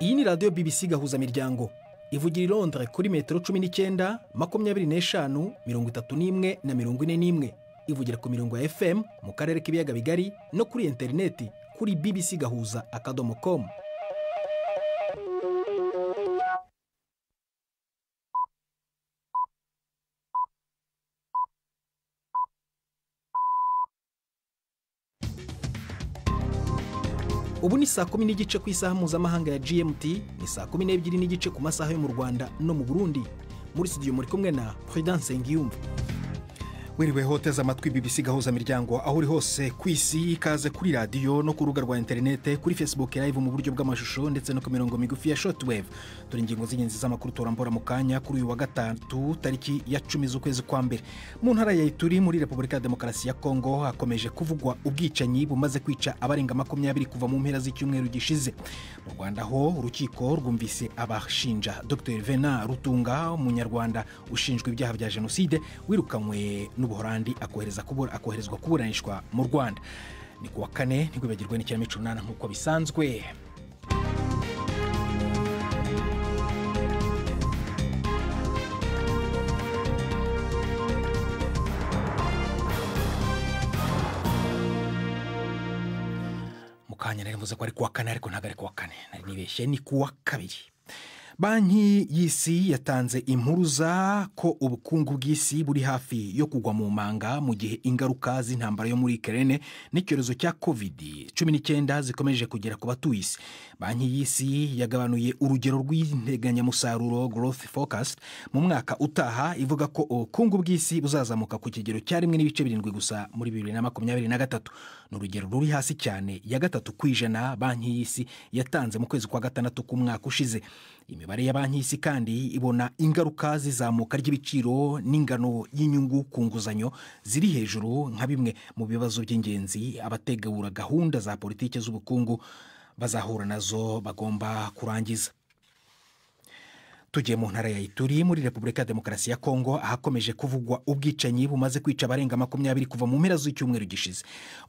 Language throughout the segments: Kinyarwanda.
iyi ni radiyo BBC gahuzamiryango ivugira i Londres kuri metero cumi n'icyenda makumyabiri n'eshanu mirongo itatu n'imwe na mirongo ine n'imwe ivugira ku mirongo ya fm mu karere k'ibiyaga bigari no kuri interineti kuri bbc gahuza akadomo komu saa kumi n'igice ku isaha mpuzamahanga ya gmt ni saa kumi n'ebyiri n'igice ku masaha yo mu rwanda no mu burundi muri studio muri kumwe na prudence nsengiyumva wiriweho uteze amatwi BBC gahuza miryango aho uri hose ku isi ikaze kuri radiyo no ku rubuga rwa interinete kuri facebook live mu buryo bw'amashusho ndetse no ku mirongo migufi ya shortwave dore ingingo z'ingenzi z'amakuru turambora mu kanya kuri uyu wa gatatu tariki ya cumi z'ukwezi kwa mbere mu ntara ya ituri muri repubulika ya demokarasi ya kongo hakomeje kuvugwa ubwicanyi bumaze kwica abarenga makumyabiri kuva mu mpera z'icyumweru gishize mu rwanda ho urukiko rwumvise abashinja dr vena rutunga umunyarwanda ushinjwa ibyaha bya jenoside wirukanywe w'ubuholandi akoherezwa kuburanishwa mu rwanda ni kuwa kane ntiwibagirwe n'ikinamico umunani nk'uko bisanzwe mukanya nari mvuze ko ari kuwa kane ariko ntabwo ari kuwa kane nari nibeshye ni kuwa kabiri banki y'isi yatanze impuruza ko ubukungu bw'isi buri hafi yo kugwa mu manga mu gihe ingaruka z'intambara yo muri kerene n'icyorezo cya covid cumi n'icyenda zikomeje kugera ku batuye isi banki y'isi yagabanuye urugero rw'integanyamusaruro growth Focus mu mwaka utaha ivuga ko ubukungu bw'isi buzazamuka ku kigero cya rimwe n'ibice birindwi gusa muri bibiri na makumyabiri na gatatu ni urugero ruri hasi cyane ya gatatu ku ijana banki y'isi yatanze mu kwezi kwa gatandatu k'umwaka ushize imibare ya banki y'isi kandi ibona ingaruka zizamuka ry'ibiciro n'ingano y'inyungu ku nguzanyo ziri hejuru nka bimwe mu bibazo by'ingenzi abategura gahunda za politiki z'ubukungu bazahura nazo bagomba kurangiza tugiye mu ntara ya ituri muri repubulika ya demokarasi ya kongo ahakomeje kuvugwa ubwicanyi bumaze kwica abarenga makumyabiri kuva mu mpera z'icyumweru gishize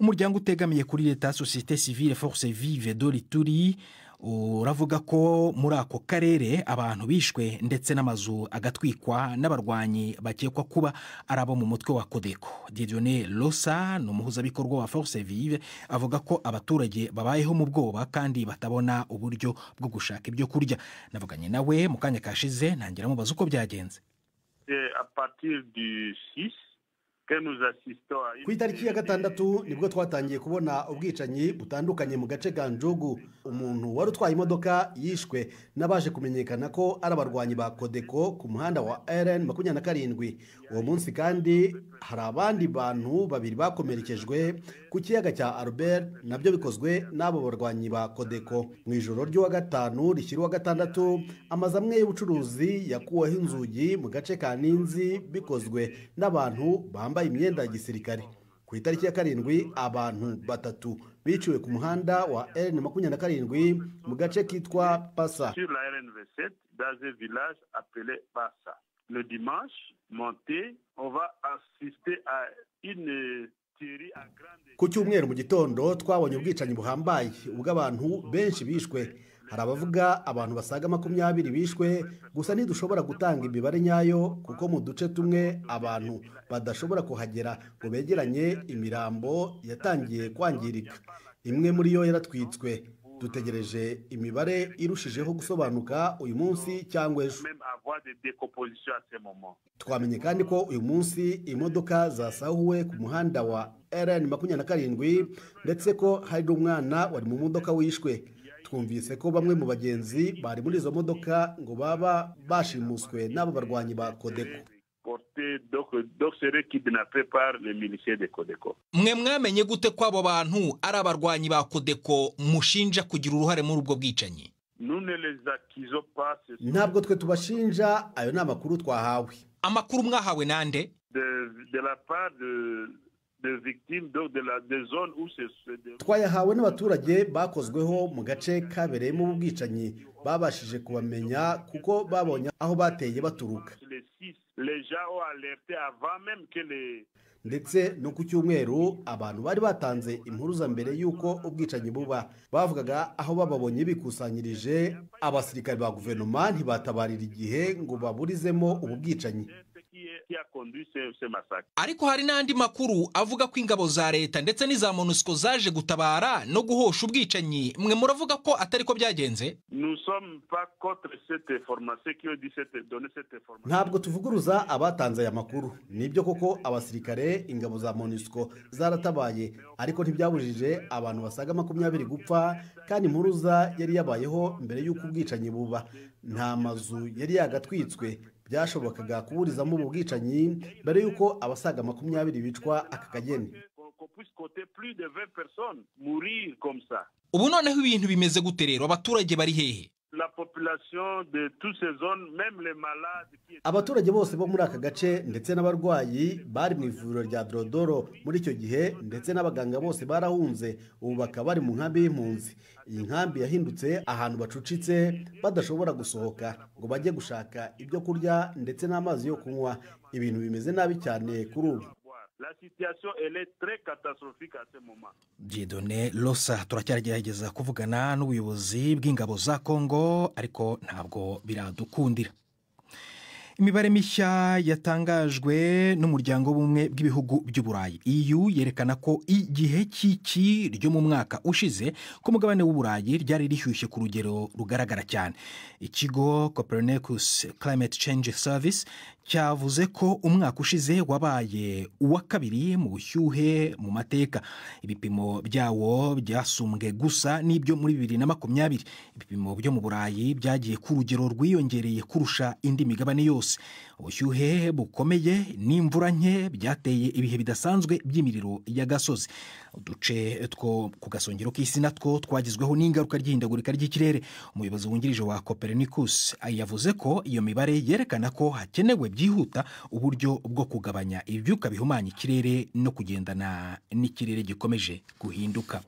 umuryango utegamiye kuri leta sosiyete sivile force vive do lituri uravuga ko muri ako karere abantu bishwe ndetse n'amazu agatwikwa n'abarwanyi bakekwa kuba ari abo mu mutwe wa kodeko didone rosa ni umuhuzabikorwa wa force vive avuga ko abaturage babayeho mu bwoba kandi batabona uburyo bwo gushaka ibyo kurya navuganye nawe mu kanya kashize ntangira mubaza uko byagenze apatire di sisi ku itariki ya gatandatu nibwo twatangiye kubona ubwicanyi butandukanye mu gace ka njugu umuntu wari utwaye imodoka yishwe n'abaje kumenyekana ko ari abarwanyi ba kodeko ku muhanda wa rn makumyabiri na karindwi uwo munsi kandi hari abandi bantu babiri bakomerekejwe ku kiyaga cya albert nabyo bikozwe n'abo barwanyi ba kodeko mu ijoro ry'uwa gatanu rishyira uwa gatandatu amazu amwe y'ubucuruzi yakuweho inzugi mu gace ka ninzi bikozwe n'abantu bambaye bambaye imyenda ya gisirikare ku itariki ya karindwi abantu batatu biciwe ku muhanda wa rn makumyabiri na karindwi mu gace kitwa pasa ku cyumweru mu gitondo twabonye ubwicanyi buhambaye ubwabantu benshi bishwe hari abavuga abantu basaga makumyabiri bishwe gusa ntidushobora gutanga imibare nyayo kuko mu duce tumwe abantu badashobora kuhagera ngo begeranye imirambo yatangiye kwangirika imwe muri yo yaratwitswe dutegereje imibare irushijeho gusobanuka uyu munsi cyangwa ejo twamenye kandi ko uyu munsi imodoka zasahuwe ku muhanda wa rn makumyabiri na karindwi ndetse ko hari n'umwana wari mu modoka wishwe twumvise ko bamwe mu bagenzi bari muri izo modoka ngo baba bashimuswe n'abo barwanyi ba kodeko mwe mwamenye gute ko abo bantu ari abarwanyi ba kodeko mushinja kugira uruhare muri ubwo bwicanyi ntabwo twe tubashinja ayo ni amakuru twahawe amakuru mwahawe nande twayahawe n'abaturage bakozweho mu gace kabereyemo ubwicanyi babashije kubamenya kuko babonye aho bateye baturuka ndetse no ku cyumweru abantu bari batanze impuruza mbere y'uko ubwicanyi buba bavugaga aho bababonye bikusanyirije abasirikare ba guverinoma ntibatabarira igihe ngo baburizemo ubu bwicanyi ariko hari n'andi makuru avuga ko ingabo za leta ndetse n'iza monusco zaje gutabara no guhosha ubwicanyi mwe muravuga ko atari ko byagenze ntabwo tuvuguruza abatanze aya makuru nibyo koko abasirikare ingabo za monusco zaratabaye ariko ntibyabujije abantu basaga makumyabiri gupfa kandi impuruza yari yabayeho mbere y'uko ubwicanyi buba nta mazu yari yagatwitswe byashobokaga kuburizamo ubu bwicanyi mbere y'uko abasaga makumyabiri bicwa aka kageni ubu noneho ibintu bimeze gute rero abaturage bari hehe abaturage bose bo muri aka gace ndetse n'abarwayi bari mu ivuriro rya dorodoro muri icyo gihe ndetse n'abaganga bose barahunze ubu bakaba bari mu nkambi y'impunzi iyi nkambi yahindutse ahantu bacucitse badashobora gusohoka ngo bajye gushaka ibyo kurya ndetse n'amazi yo kunywa ibintu bimeze nabi cyane kuri ubu byidone rosa turacyagerageza kuvugana n'ubuyobozi bw'ingabo za kongo ariko ntabwo biradukundira imibare mishya yatangajwe n'umuryango w'ubumwe bw'ibihugu by'uburayi iyu e yerekana ko igihe cy'iki ryo mu mwaka ushize ku mugabane w'uburayi ryari rishyushye ku rugero rugaragara cyane ikigo copernicus climate change service cyavuze ko umwaka ushize wabaye uwa kabiri mu bushyuhe mu mateka ibipimo byawo byasumbwe gusa n'ibyo muri bibiri na makumyabiri ibipimo byo mu burayi byagiye ku rugero rwiyongereye kurusha indi migabane yose ubushyuhe bukomeye n'imvura nke byateye ibihe bidasanzwe by'imiriro y'agasozi uduce two ku gasongero k'isi natwo twagizweho n'ingaruka ry'ihindagurika ry'ikirere umuyobozi wungirije wa copernicus yavuze ko iyo mibare yerekana ko hakenewe byihuta uburyo bwo kugabanya ibyuka bihumanya ikirere no kugendana n'ikirere gikomeje guhinduka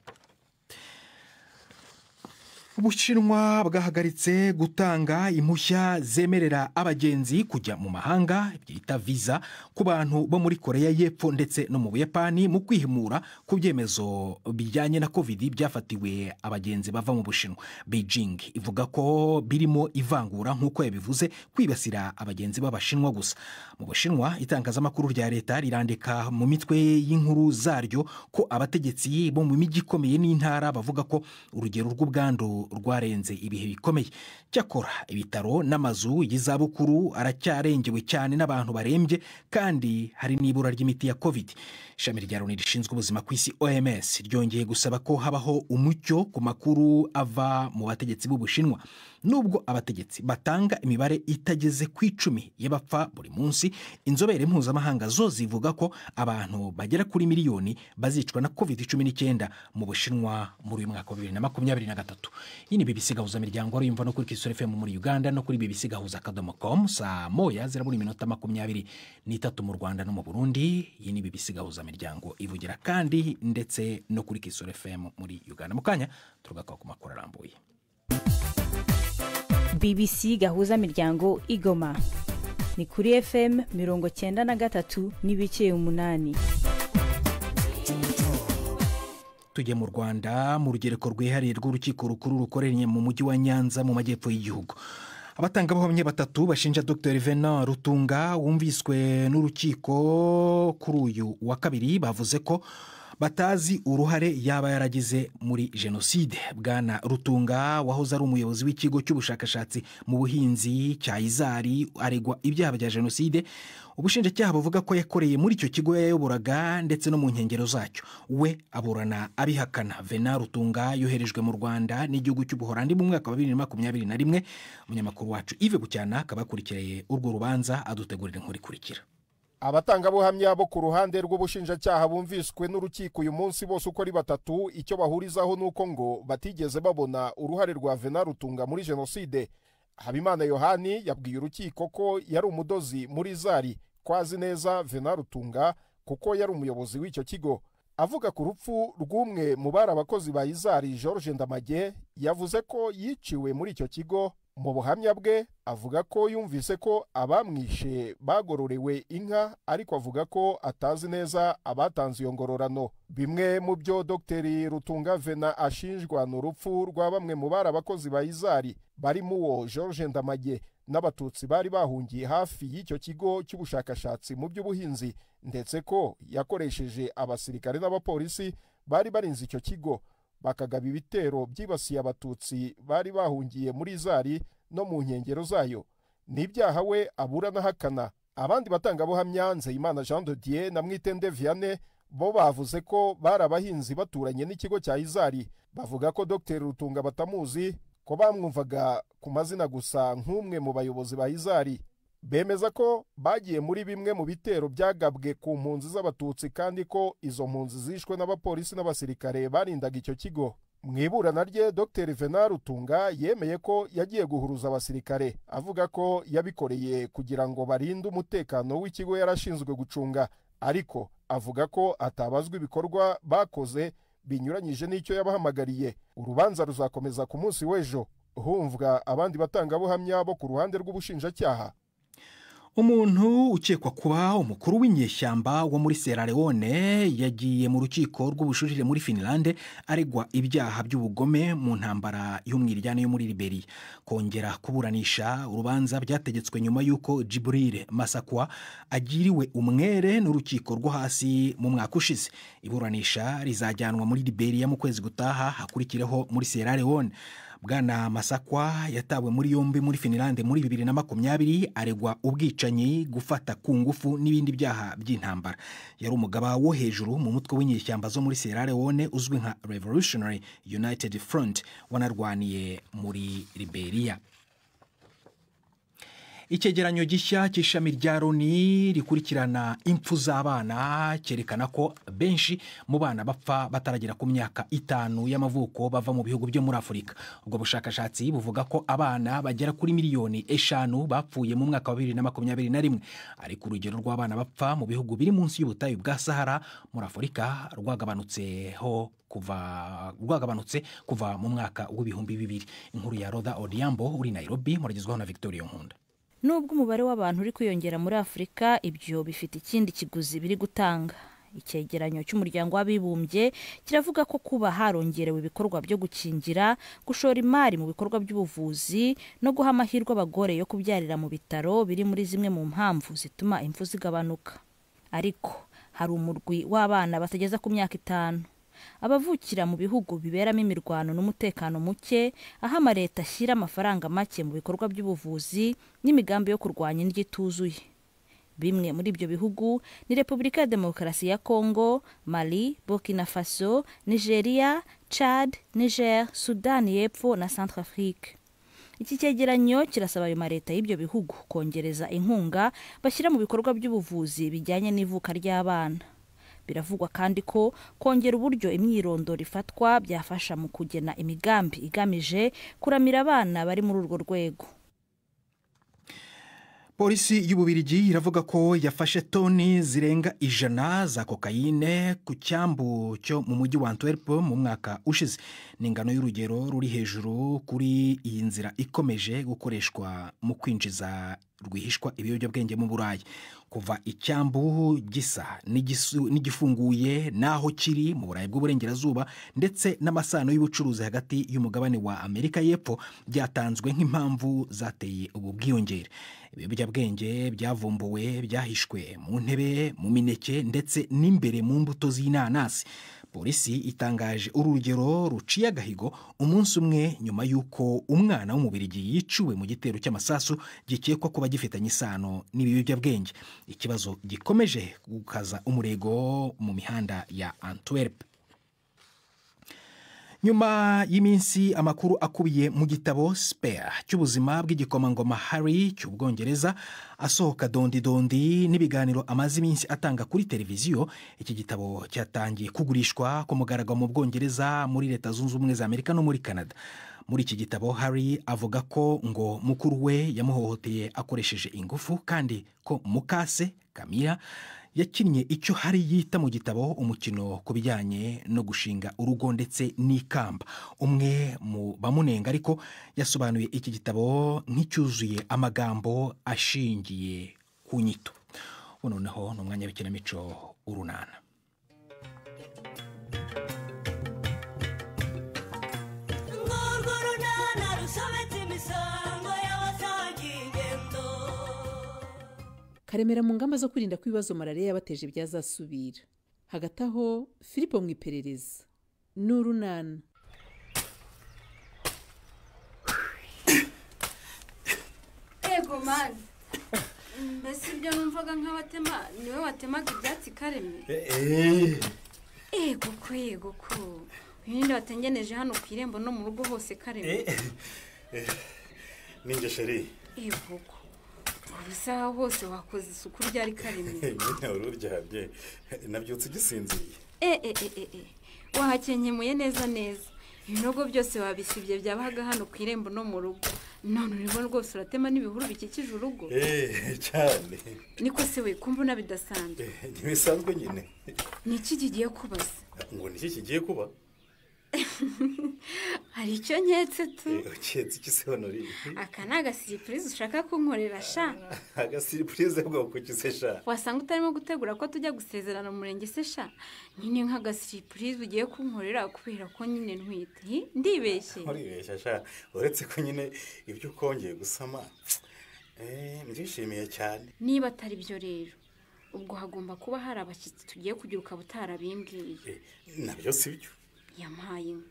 ubushinwa bwahagaritse gutanga impushya zemerera abagenzi kujya mu mahanga byita viza ku bantu bo muri Korea y'epfo ndetse no mu buyapani mu kwihimura ku byemezo bijyanye na covid byafatiwe abagenzi bava mu bushinwa beijing ivuga ko birimo ivangura nk'uko yabivuze kwibasira abagenzi b'abashinwa gusa mu bushinwa itangazamakuru rya leta rirandika mu mitwe y'inkuru zaryo ko abategetsi bo mu mijyi ikomeye n'intara bavuga ko urugero rw'ubwandu rwarenze ibihe bikomeye cyakora ibitaro n'amazu y'izabukuru aracyarengewe cyane n'abantu barembye kandi hari n'ibura ry'imiti ya covid ishami rya runi rishinzwe ubuzima ku isi oms ryongeye gusaba ko habaho umucyo ku makuru ava mu bategetsi b'ubushinwa nubwo abategetsi batanga imibare itageze ku icumi y'abapfa buri munsi inzobere mpuzamahanga zo zivuga ko abantu bagera kuri miliyoni bazicwa na covid cumi n'icyenda mu bushinwa muri uyu mwaka wa bibiri na makumyabiri na gatatu iyi ni miryango gahuzamiryango waruyumva no kuri kisore fm muri uganda no kuri bbc gahuza akadomo komu saa moya zirabura iminota makumyabiri n'itatu mu rwanda no mu burundi iyi ni bbc miryango ivugira kandi ndetse no kuri kisore fm muri uganda mu kanya turugaruka ku makuru arambuye bbc gahuza miryango igoma ni kuri fm mirongo cyenda na gatatu n'ibice umunani tujya mu rwanda mu rugereko rwihariye rw'urukiko rukuru rukoreye mu mujyi wa nyanza mu majyepfo y'igihugu abatangabuhamya batatu bashinja dr Venant rutunga wumviswe n'urukiko kuri uyu wa kabiri bavuze ko batazi uruhare yaba yaragize muri jenoside bwana rutunga wahoze ari umuyobozi w'ikigo cy'ubushakashatsi mu buhinzi cya izari aregwa ibyaha bya jenoside ubushinjacyaha buvuga ko yakoreye muri icyo kigo yayoboraga ndetse no mu nkengero zacyo we aburana abihakana vena rutunga yoherejwe mu rwanda n'igihugu cy'ubuhorandi mu mwaka wa bibiri na makumyabiri na rimwe umunyamakuru wacu ive bucyana akaba yakurikiriye urwo rubanza adutegurira inkuru ikurikira abatangabuhamya bo ku ruhande rw'ubushinjacyaha bumviswe n'urukiko uyu munsi bose uko ari batatu icyo bahurizaho ni uko ngo batigeze babona uruhare rwa vena rutunga muri jenoside habimana yohani yabwiye urukiko ko yari umudozi muri zari kwazi neza vena rutunga kuko yari umuyobozi w'icyo kigo avuga ku rupfu rw'umwe mu bari abakozi ba izari george ndamage yavuze ko yiciwe muri icyo kigo mu buhamya bwe avuga ko yumvise ko abamwishe bagororewe inka ariko avuga ko atazi neza abatanze iyo ngororano bimwe mu byo Dr rutunga vena ashinjwa ni urupfu rwa bamwe mu bari abakozi ba izari barimo uwo george ndamage n'abatutsi bari bahungiye hafi y'icyo kigo cy'ubushakashatsi mu by'ubuhinzi ndetse ko yakoresheje abasirikare n'abapolisi bari barinze icyo kigo bakagaba ibitero byibasiye abatutsi bari bahungiye muri zari no mu nkengero zayo n'ibyaha we abura n'ahakana abandi batangabuhamya nzeyimana jean de dieu na mwitende vianney bo bavuze ko bari abahinzi baturanye n'ikigo cya izari bavuga ko dr rutunga batamuzi ko bamwumvaga ku mazina gusa nk'umwe mu bayobozi ba izari bemeza ko bagiye muri bimwe mu bitero byagabwe ku mpunzi z'abatutsi kandi ko izo mpunzi zishwe n'abapolisi n'abasirikare barindaga icyo kigo mu iburana rye dr venal rutunga yemeye ko yagiye guhuruza abasirikare avuga ko yabikoreye kugira ngo barinde umutekano w'ikigo yarashinzwe gucunga ariko avuga ko atabazwa ibikorwa bakoze binyuranyije n'icyo yabahamagariye urubanza ruzakomeza ku munsi w'ejo humvwa abandi batangabuhamya bo ku ruhande rw'ubushinjacyaha umuntu ukekwa kuba umukuru w'inyeshyamba wo muri sierra leone yagiye mu rukiko rw'ubujurire muri finlande aregwa ibyaha by'ubugome mu ntambara y'umwiryane yo muri liberiya kongera kuburanisha urubanza byategetswe nyuma y'uko jiburire masakwa agiriwe umwere n'urukiko rwo hasi mu mwaka ushize iburanisha rizajyanwa muri liberiya mu kwezi gutaha hakurikireho muri sierra leone bwana masakwa yatawe muri yombi muri finilande muri bibiri na makumyabiri aregwa ubwicanyi gufata ku ngufu n'ibindi byaha by'intambara yari umugaba wo hejuru mu mutwe w'inyeshyamba zo muri sierra leone uzwi nka revolutionary united front wanarwaniye muri liberia icyegeranyo gishya cy'ishami rya roni rikurikirana impfu z'abana cyerekana ko benshi mu bana bapfa bataragera ku myaka itanu y'amavuko bava mu bihugu byo muri afurika ubwo bushakashatsi buvuga ko abana bagera kuri miliyoni eshanu bapfuye mu mwaka wa bibiri na makumyabiri na rimwe ariko urugero rw'abana bapfa mu bihugu biri munsi y'ubutayu bwa sahara muri afurika rwagabanutseho kuva rwagabanutse kuva mu mwaka w'ibihumbi bibiri inkuru ya roda odiyambo uri nayirobi muragezwaho na victoria nkunda nubwo umubare w'abantu uri kwiyongera muri afurika ibyo bifite ikindi kiguzi biri gutanga icyegeranyo cy'umuryango w'abibumbye kiravuga ko kuba harongerewe ibikorwa byo gukingira gushora imari mu bikorwa by'ubuvuzi no guha amahirwe abagore yo kubyarira mu bitaro biri muri zimwe mu mpamvu zituma imfu zigabanuka ariko hari umurwi w'abana batageza ku myaka itanu abavukira mu bihugu biberamo imirwano n'umutekano muke aho amaleta ashyira amafaranga make mu bikorwa by'ubuvuzi n'imigambi yo kurwanya indyo ituzuye bimwe muri ibyo bihugu ni repubulika ya demokarasi ya kongo mali burkina faso nigeria chad niger sudani y'epfo na Centrafrique iki cyegeranyo kirasaba ayo maleta y'ibyo bihugu kongereza inkunga bashyira mu bikorwa by'ubuvuzi bijyanye n'ivuka ry'abana biravugwa kandi ko kongera uburyo imyirondoro ifatwa byafasha mu kugena imigambi igamije kuramira abana bari muri urwo rwego polisi y'ububirigi iravuga ko yafashe toni zirenga ijana za kokayine ku cyambu cyo mu mujyi wa antwerp mu mwaka ushize ni ingano y'urugero ruri hejuru kuri iyi nzira ikomeje gukoreshwa mu kwinjiza rwihishwa ibiyobyabwenge mu burayi kuva icyambu gisa n'igifunguye n'aho kiri mu burayi bw'uburengerazuba ndetse n'amasano y'ubucuruzi hagati y'umugabane wa amerika y'epfo byatanzwe nk'impamvu zateye ubu bwiyongere ibiyobyabwenge byavumbuwe byahishwe mu ntebe mu mineke ndetse n'imbere mu mbuto z'inanasi polisi itangaje urugero ruciye agahigo umunsi umwe nyuma y'uko umwana w'umubirigi yiciwe mu gitero cy'amasasu gikekwa kuba gifitanye isano n'ibiyobyabwenge ikibazo gikomeje gukaza umurego mu mihanda ya antwerp nyuma y'iminsi amakuru akubiye mu gitabo spare cy'ubuzima bw'igikomangoma hari cy'ubwongereza asohoka dondi dondi n'ibiganiro amaze iminsi atanga kuri televiziyo iki gitabo cyatangiye kugurishwa ku mugaragaro mu bwongereza muri leta zunze ubumwe za amerika no muri canada muri iki gitabo Harry avuga ko ngo mukuru we yamuhohoteye akoresheje ingufu kandi ko mukase kamira yakinnye icyo hari yita mu gitabo umukino ku bijyanye no gushinga urugo ndetse n'ikamba umwe mu bamunenga ariko yasobanuye iki gitabo nk'icyuzuye amagambo ashingiye ku nyito noneho ni umwanya w'ikinamico urunana Sorry. karemera mu ngamba zo kwirinda ko ibibazo malariya yabateje byazasubira hagati aho filipo mu iperereza ni urunana mani mbese ibyo numvaga nk'abatema niwe watemaga ibyatsi kareme yego eh, eh. ko yego ko uyu watengeneje hano ku irembo no mu rugo hose kareme eh, ninjye sheri yego ko isaha hose wakoze isuku ryari karemwe nawe ururyamye nabyutse ugisinziriye eee eh, eh, eh, wahakenyemuye neza neza ibinogo byose wabisibye byabaga hano ku irembo no mu rugo none urimo rwose uratema n'ibihuru bikikije urugo eee cyane niko se we kumva unabidasanzwe ntibisanzwe nyine ni iki kigiye kubaza ngo ni iki kigiye kuba hari icyo nketse tu eh, uketse iki se hano aka ni agasiripurize ushaka kunkorera sha ah, agasiripurize bwoko ki se sha wasanga utarimo gutegura ko tujya gusezerana umurenge se sha nyine nk'agasiripurize ugiye kunkorera kubera ko nyine ntwite ndibeshye nturibeshye sha uretse ko nyine ibyo ukongeye gusama eh, ndishimiye cyane niba atari byo rero ubwo hagomba kuba hari abashyitsi tugiye kugira ukaba utarabimbwiye eh, nabyo si byo yampaye inka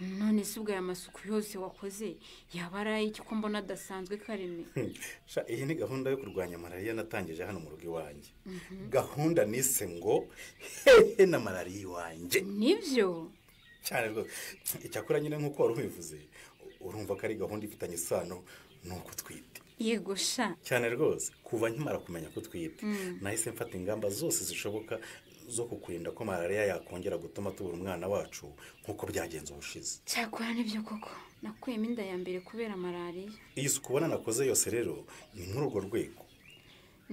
none se ubwo aya masuku yose wakoze yaba ari ay'iki ko mbona adasanzwe kareme iyi ni gahunda yo kurwanya malariya natangije hano mu rugo iwanjye gahunda nise ngo hehe na malariya iwanjye nibyo cyane rwose icyakora nyine nk'uko wari ubivuze urumva ko ari gahunda ifitanye isano n'uko twite yego sha cyane rwose kuva nkimara kumenya ko utwite mm. nahise mfata ingamba zose zishoboka zo kukurinda ko malariya yakongera gutuma tubura umwana wacu nk'uko byagenze ubushize cyakora nibyo koko nakuyemo inda ya mbere kubera malariya iyi suku ubona nakoze yose rero ni muri urwo rwego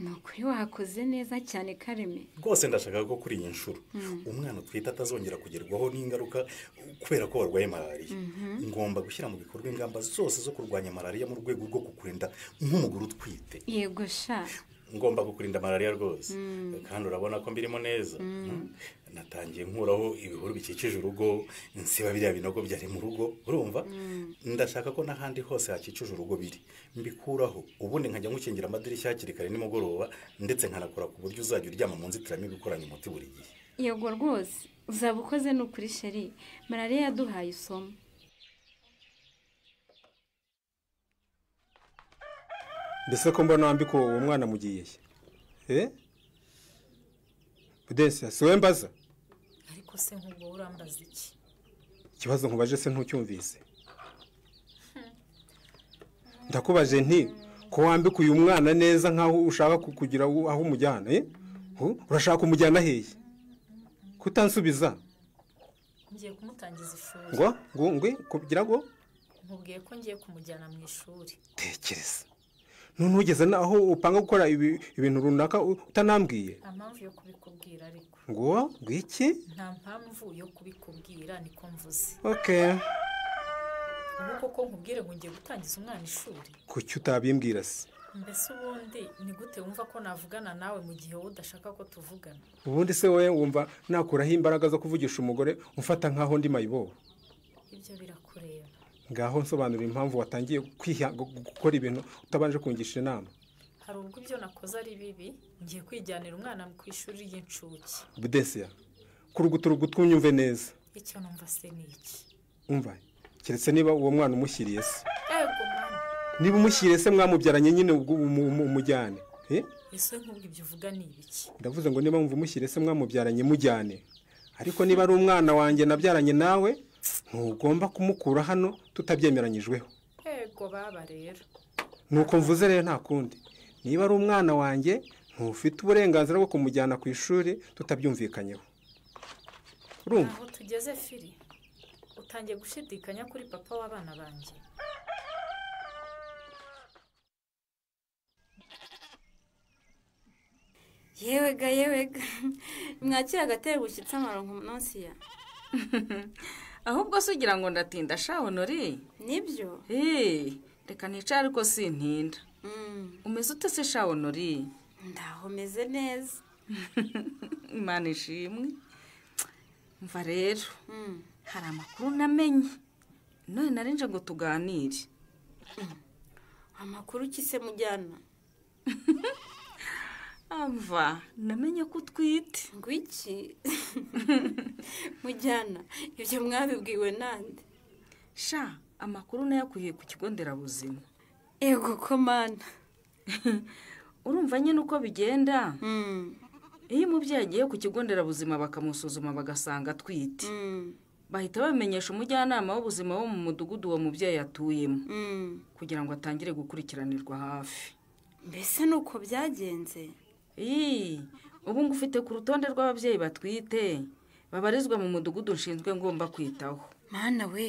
ni ukuri wakoze neza cyane kareme rwose ndashaka ko kuri iyi nshuro mm-hmm. umwana utwite atazongera kugerwaho n'ingaruka kubera ko warwaye malariya mm-hmm. ngomba gushyira mu bikorwa ingamba zose zo kurwanya malariya mu rwego rwo kukurinda nk'umugore utwite yego sha ngomba kukurinda malariya rwose mm. kandi urabona ko mbirimo neza mm. Mm. natangiye nkuraho ibihuru bikikije urugo nsiba biriya binogo byari mu rugo urumva ndashaka ko n'ahandi hose hakikije urugo biri mbikuraho ubundi nkajya nkukingira amadirishya hakiri kare nimugoroba ndetse nkanakora ku buryo uzajya uryama mu nzitiramibu ikoranye umuti buri gihe yego rwose uzaba ukoze ni ukuri sheri malariya yaduhaye isomo mbese ko mbona wambika uwo mwana mugiye he eh? budesiya si we mbaza ariko se nk'ubwo urambaza iki ikibazo nkubaje se ntucyumvise ndakubaje nti ko wambika uyu mwana neza nk'aho ushaka kugira aho umujyana eh? urashaka kumujyana hehe kutansubiza ngiye kumutangiza ishuri ngo ngwe kugira ngo nkubwiye ko ngiye kumujyana mu ishuri tekereza ntugeze naho upanga gukora ibintu runaka utanambwiye nta yo kubikubwira ariko ngo ngwiki nta mpamvu yo kubikubwira niko mvuze oke ubu koko nkubwire ngo ngiye gutangiza umwana ishuri kuki utabimbwira se mbese ubundi ni gute wumva ko navugana nawe mu gihe wowe udashaka ko tuvugana ubundi se wowe wumva nakuraho imbaraga zo kuvugisha umugore umfata nkaho ndi mayibobo ibyo birakureba ngaho nsobanura impamvu watangiye gukora ibintu utabanje kungisha inama hari ubwo ibyo nakoze ari bibi ngiye kwijyanira umwana ku ishuri ry'incuke budesiya kuruguta urugutu neza icyo numva se ni iki umva keretse niba uwo mwana umushyiriye se niba umushyiriye se mwamubyaranye nyine ubwo umujyane ese nk'ubwo ibyo uvuga ni ibiki ndavuze ngo niba wumva umushyiriye se mwamubyaranye mujyane ariko niba ari umwana wanjye nabyaranye nawe ntugomba kumukura hano tutabyemeranyijweho yego baba rero nuko mvuze rero nta kundi niba ari umwana wanjye ntufite uburenganzira bwo kumujyana ku ishuri tutabyumvikanyeho urumva aho tugeze firi utangiye gushidikanya kuri papa w'abana banjye yewega yewega mwakira agatera bushyitse amaronko munsi ya ahubwo se ugira ngo ndatinda shawunore nibyo reka nicare ariko sintinda mm. umeze ute se shawunore ndaho umeze neza imana ishimwe mva rero mm. hari amakuru namenye none narinje ngo tuganire mm. amakuru ki mujyana ava namenye ko utwite iki mujyana ibyo mwabibwiwe nande sha amakuru nayakuye ku kigo nderabuzima ego komanda urumva nyine uko bigenda hmm. iyo umubyeyi agiye ku kigo nderabuzima bakamusuzuma bagasanga atwite hmm. bahita bamenyesha umujyanama w'ubuzima wo mu mudugudu uwo mubyeyi atuyemo hmm. kugira ngo atangire gukurikiranirwa hafi mbese ni uko byagenze ubu ngo ufite ku rutonde rw'ababyeyi batwite babarizwa mu mudugudu nshinzwe ngomba kwitaho mwana we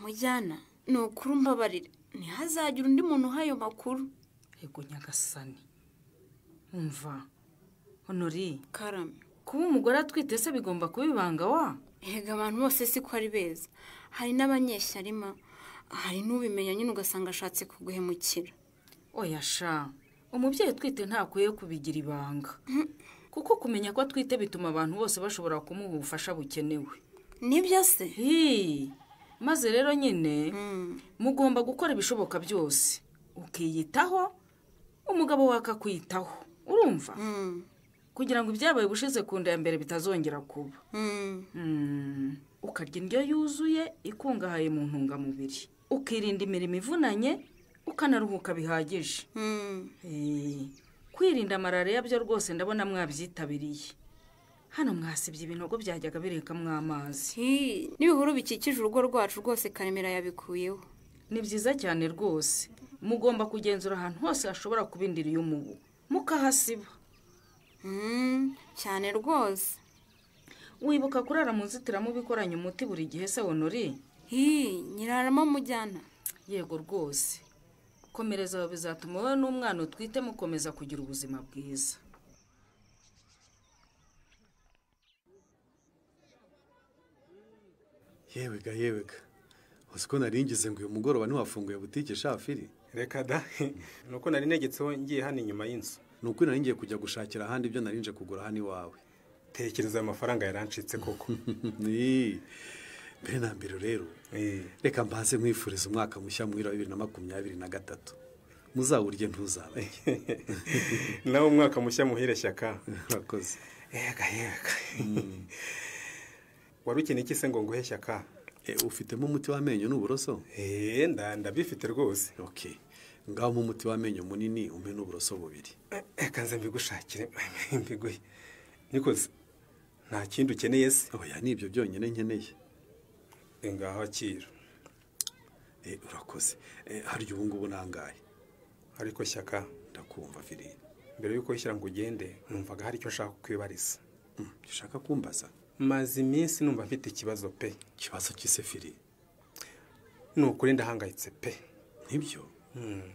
mujyana ni ukuri mbabarire ntihazagire undi muntu uhaye makuru yego nyagasani mva honori karame kuba umugore atwite se bigomba kuba wa yego abantu bose si ko ari beza hari n'abanyeshyarima hari n'ubimenya nyine ugasanga ashatse kuguhemukira Oya oyasha umubyeyi utwite ntakwiye kubigira ibanga kuko kumenya ko atwite bituma abantu bose bashobora kumuha ubufasha bukenewe nibyo se maze rero nyine hmm. mugomba gukora ibishoboka byose ukiyitaho umugabo wakakwitaho urumva hmm. kugira ngo ibyabaye ubushize ku nda ya mbere bitazongera kuba hmm. ukarya indyo yuzuye ikungahaye mu ntungamubiri ukirinda imirimo ivunanye ukanaruhuka bihagije hmm. eh, kwirinda malariya byo rwose ndabona mwabyitabiriye hano mwasibye ibinogo byajyaga birekamo amazi n'ibihuru bikikije urugo rwacu rwose karemera yabikuyeho ni byiza cyane rwose mugomba kugenzura ahantu hose hashobora kuba indiri y'umubu mukahasiba hmm, cyane rwose wibuka kurara mu nzitiramubu ikoranye umuti buri gihe se honori nyiraramo mujyana yego rwose komereza aho bizatuma wowe n'umwana utwite mukomeza kugira ubuzima bwiza yewega yewega uzi ko nari ngeze ngo uyu mugoroba ntiwafunguye butike shafiri reka da ni uko nari negetseho ngiye hano inyuma y'inzu ni uko nari ngiye kujya gushakira ahandi ibyo nari kugura hano iwawe tekereza amafaranga yarancitse koko mbere na mbere rero eh. reka mbaze mwifuriza umwaka mushya muri bibiri na makumyabiri na gatatu muzawurye ntuzabe nawe umwaka mushya muhire shyaka murakoze yega eh, yega eh, hmm. wari ukeneye iki se ngo nguhe shyaka ufitemo umuti w'amenyo n'uburoso ndabifite rwose ngabamo umuti w'amenyo munini umwe n'uburoso bubiri reka nze mbigushakire mbiguhe nikoze nta kindi ukeneye se oya ni ibyo byonyine nkeneye Eh, ngaho akira eh, urakoze eh, hari ubu ngubu nangaye ariko shyaka ndakumva virine mbere yuko wishyira ngo ugende numvaga hari icyo ushaka kwibariza ushaka hmm, kumbaza maze iminsi numva mfite ikibazo pe ikibazo cy'isefiri ni ukuri ndahangayitse pe nibyo hmm.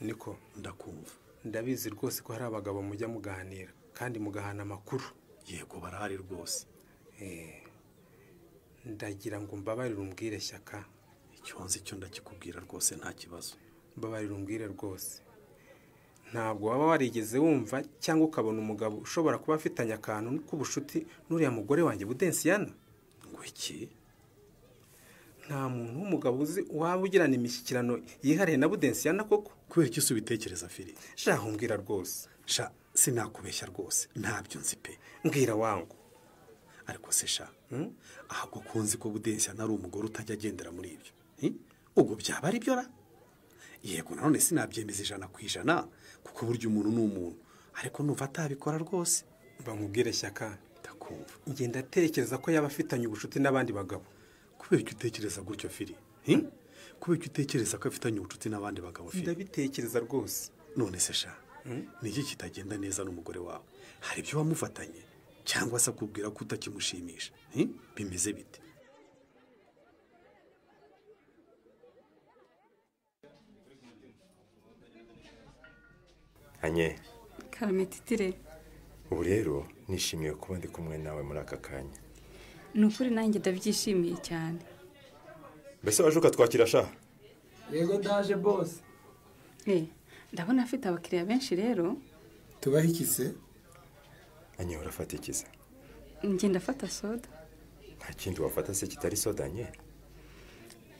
niko ndakumva ndabizi rwose ko hari abagabo mujya muganira kandi mugahana amakuru yego barahari rwose eee ndagira ngo mbabarire umbwire shyaka icyonzi cyo ndakikubwira rwose nta kibazo mbabarire umbwire rwose ntabwo waba warigeze wumva cyangwa ukabona umugabo ushobora kuba afitanye akantu k'ubucuti n'uriya mugore wanjye budensiyana ngo iki nta muntu w'umugabo uzi waba ugirana imishyikirano yihariye na budensiyana koko kubera icyo ubitekereza fili shaha umbwira rwose sha sinakubeshya rwose ntabyo nzi pe mbwira wangu ariko se sha Hmm? ahubwo kunzi ko budeshya nari umugore utajya agendera muri ibyo hmm? ubwo byaba ari byo ra yego nanone sinabyemeza ijana ku ijana kuko burya umuntu ni umuntu ariko numva atabikora rwose bamubwire shyaka ndakumva ngenda atekereza ko yaba afitanye ubucuti n'abandi bagabo kubera icyo utekereza gutyo firi hmm? kubera icyo utekereza ko afitanye ubucuti n'abandi bagabo firi ndabitekereza rwose none se sha niki kitagenda neza n'umugore wawe hari ibyo wamufatanye cyangwa se akubwira ko utakimushimisha hm? bimeze bite hanye karamititire ubu rero nishimiye kuba ndi kumwe nawe muri aka kanya ni ukuri nanjye ndabyishimiye cyane mbese waje ukatwakira sha yego ndaje bose eh, ndabona afite abakiriya benshi rero tubahe ikise anyewe urafata ikiza ngenda afata soda nta kindi wafata se kitari soda nye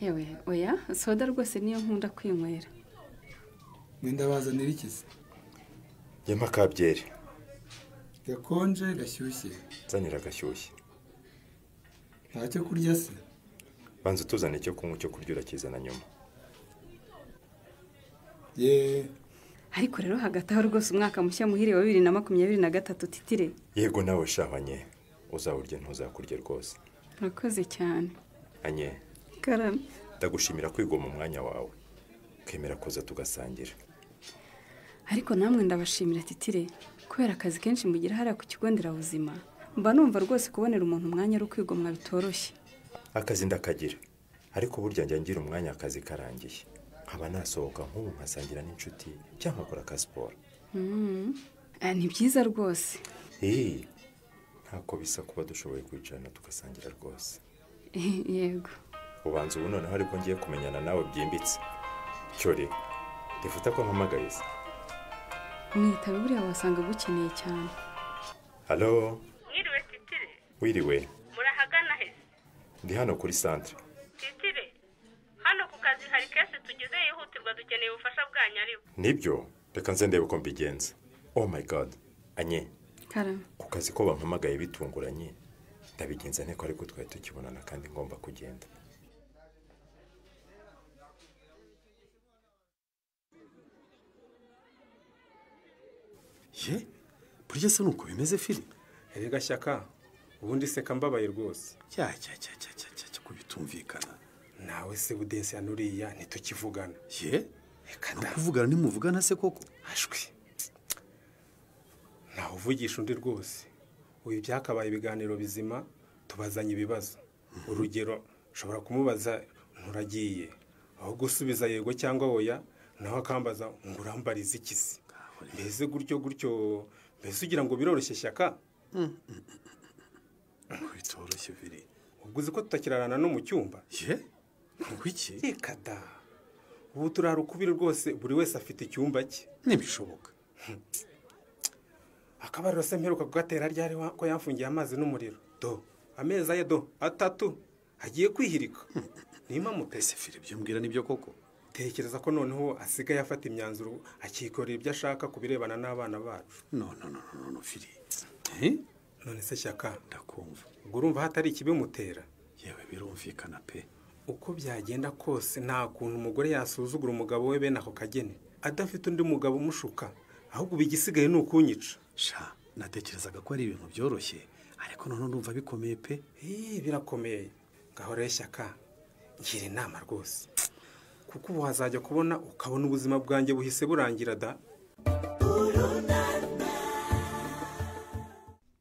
yewe oya soda rwose niyo nkunda kwinywera mwenda bazanira ikiza yema kabyeri gakonje gashyushye nzanira gashyushye nta kurya se banza utuzane icyo kunywa cyo kurya urakizana nyuma yeee ariko rero hagati aho rwose umwaka mushya muhire wa bibiri na makumyabiri na gatatu titire yego nawe shabanye uzawurya ntuzakurye rwose urakoze cyane anye karame ndagushimira kwigoma umwanya wawe ukemera kuza tugasangira ariko namwe ndabashimira titire kubera akazi kenshi mugira hariya ku kigo nderabuzima mba numva rwose kubonera umuntu umwanya ari ukwigomwa bitoroshye akazi ndakagira ariko burya njya ngira umwanya akazi karangiye nkaba nasohoka nk'ubu nkasangira n'inshuti cyangwa nkakora ka siporo hmm. eh, ni byiza rwose eh, ntako bisa kuba dushoboye kwicarana tugasangira rwose yego ubanza ubu noneho ariko ngiye kumenyana nawe byimbitse cyore rifata ko mpamagariza mwitabe buriya wasanga agukeneye cyane halo wiriwe titire wiriwe murahagana he ndi hano kuri santire guhugurwa dukeneye ubufasha bwanyu ariko nibyo reka nze nzendebe uko mbigenza oh my god anye ku kazi ko bampamagaye bitunguranye ndabigenza nteko ariko twari tukibonana kandi ngomba kugenda ye burya se nuko bimeze fili rega shyaka ubundi seka mbabaye rwose cya cya cya cya cya cya kubitumvikana nawe se budense nuriya ntitukivugana ye kuvugana nimuvugana se koko ashwi ntawe uvugisha undi rwose uyu byakabaye ibiganiro bizima tubazanye ibibazo mhm. urugero ushobora kumubaza nturagiye aho gusubiza yego cyangwa oya nawe akambaza ngo urambarize ikisi mbese gutyo gutyo mbese ugira ngo biroroshye shyaka ubwo uzi ko tutakirarana no mu cyumba ye iki reka da ubu turara ukubiri rwose buri wese afite icyumba cye ntibishoboka hmm. akabariro se mperuka kugatera ryari ko yafungiye amazi n'umuriro do amezi ye do atatu agiye kwihirika hmm. niyo mpamvu pese fire byumbwira nibyo koko tekereza ko noneho asigaye afata imyanzuro akikorera ibyo ashaka ku birebana n'abana bacu no no no no eh? none se shyaka ndakumva ubwo urumva hatari ikibimutera yewe birumvikana pe uko byagenda kose nta kuntu umugore yasuzugura umugabo we bene ako kagene adafite undi mugabo umushuka ahubwo igisigaye ni ukunyica sha natekerezaga ko ari ibintu byoroshye ariko noneho numva bikomeye pe birakomeye gahora shyaka ngira inama rwose kuko ubu wazajya kubona ukabona ubuzima bwanjye buhise burangira da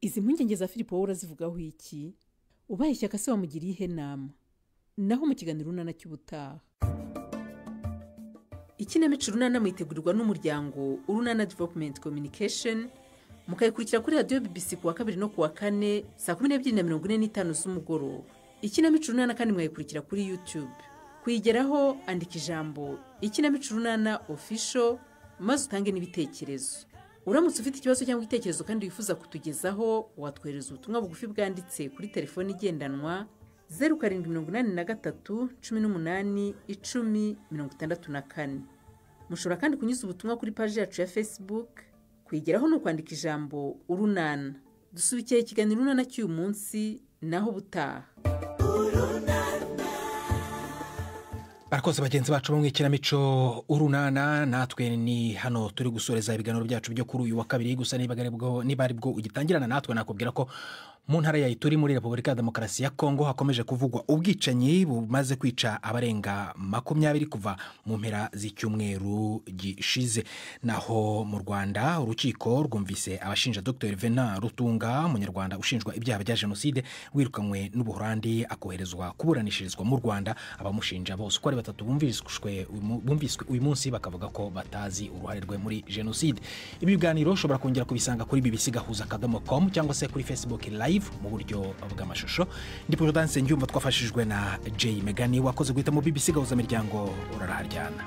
izi mpungenge za filipo wowe urazivugaho iki ubaye ishyaka se wamugiriye ihe nama naho mu kiganiro runana cy'ubutaha ikinamico runana muyitegurirwa n'umuryango urunana developumenti communication mukayikurikira kuri radiyo bibisi ku wa kabiri no ku wa kane saa kumi n'ebyiri na mirongo ine n'itanu z'umugoroba ikinamico urunana kandi mwayikurikira kuri yutube kuyigeraho andika ijambo ikinamico runana ofisho maze utange n'ibitekerezo uramutse ufite ikibazo cyangwa igitekerezo kandi wifuza kutugezaho watwohereza ubutumwa bugufi bwanditse kuri telefoni igendanwa zeru karindwi mirongo inani na gatatu cumi n'umunani icumi mirongo itandatu na kane mushobora kandi kunyuza ubutumwa kuri paji yacu ya facebook kwigeraho ni ukwandika ijambo urunana dusubikiye ikiganiro urunana cy'uyu munsi naho ubutaha barakoze bagenzi bacu bo mu ikinamico urunana natwe ni hano turi gusoreza ibiganiro byacu byo kuri uyu wa kabiri gusa niba aribwo ugitangirana natwe nakubwira ko mu ntara ya ituri muri repubulika ya demokarasi ya kongo hakomeje kuvugwa ubwicanyi bumaze kwica abarenga makumyabiri kuva mu mpera z'icyumweru gishize naho mu rwanda urukiko rwumvise abashinja dr vena rutunga umunyarwanda ushinjwa ibyaha bya jenoside wirukanwe n'ubuhorandi akoherezwa kuburanishirizwa mu rwanda abamushinja bose uko ari batatu bumviswe uyu munsi bakavuga ko batazi uruhare rwe muri jenoside ibi biganiro ushobora kongera kubisanga kuri bbc gahuza akadomo komu cyangwa se kuri facebook live live mu buryo bw'amashusho ndi Prudence Ngyumba twafashijwe na Jay Megani wakoze guhita mu BBC gahuza miryango uraraharyana